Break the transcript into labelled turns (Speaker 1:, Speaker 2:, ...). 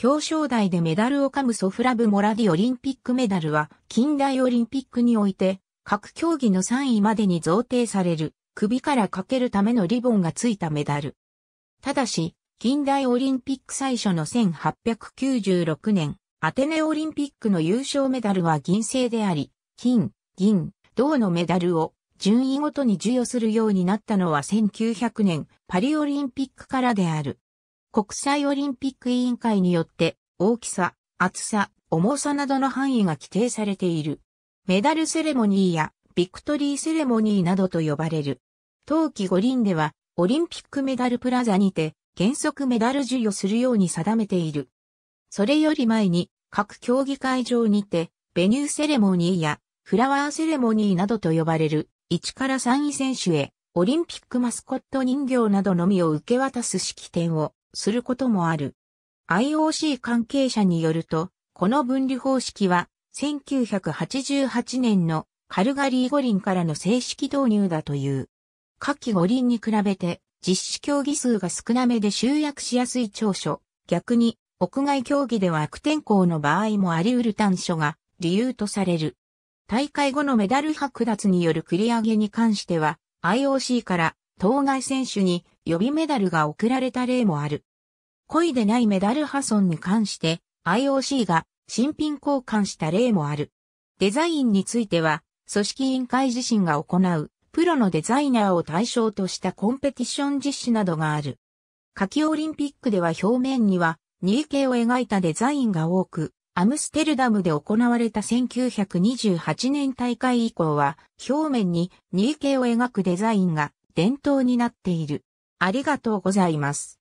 Speaker 1: 表彰台でメダルを噛むソフラブ・モラディオリ
Speaker 2: ンピックメダルは近代オリンピックにおいて各競技の3位までに贈呈される首からかけるためのリボンがついたメダル。ただし、近代オリンピック最初の1896年、アテネオリンピックの優勝メダルは銀製であり、金、銀、銅のメダルを順位ごとに授与するようになったのは1900年パリオリンピックからである。国際オリンピック委員会によって大きさ、厚さ、重さなどの範囲が規定されている。メダルセレモニーやビクトリーセレモニーなどと呼ばれる。冬季五輪ではオリンピックメダルプラザにて原則メダル授与するように定めている。それより前に各競技会場にてベニューセレモニーやフラワーセレモニーなどと呼ばれる1から3位選手へオリンピックマスコット人形などのみを受け渡す式典をすることもある。IOC 関係者によると、この分離方式は1988年のカルガリー五輪からの正式導入だという。夏季五輪に比べて実施競技数が少なめで集約しやすい長所、逆に屋外競技では悪天候の場合もあり得る短所が理由とされる。大会後のメダル剥奪による繰り上げに関しては IOC から当該選手に予備メダルが贈られた例もある。故意でないメダル破損に関して IOC が新品交換した例もある。デザインについては、組織委員会自身が行うプロのデザイナーを対象としたコンペティション実施などがある。夏季オリンピックでは表面には 2K を描いたデザインが多く、アムステルダムで行われた1928年大会以降は、表面に 2K を
Speaker 1: 描くデザインが伝統になっている。ありがとうございます。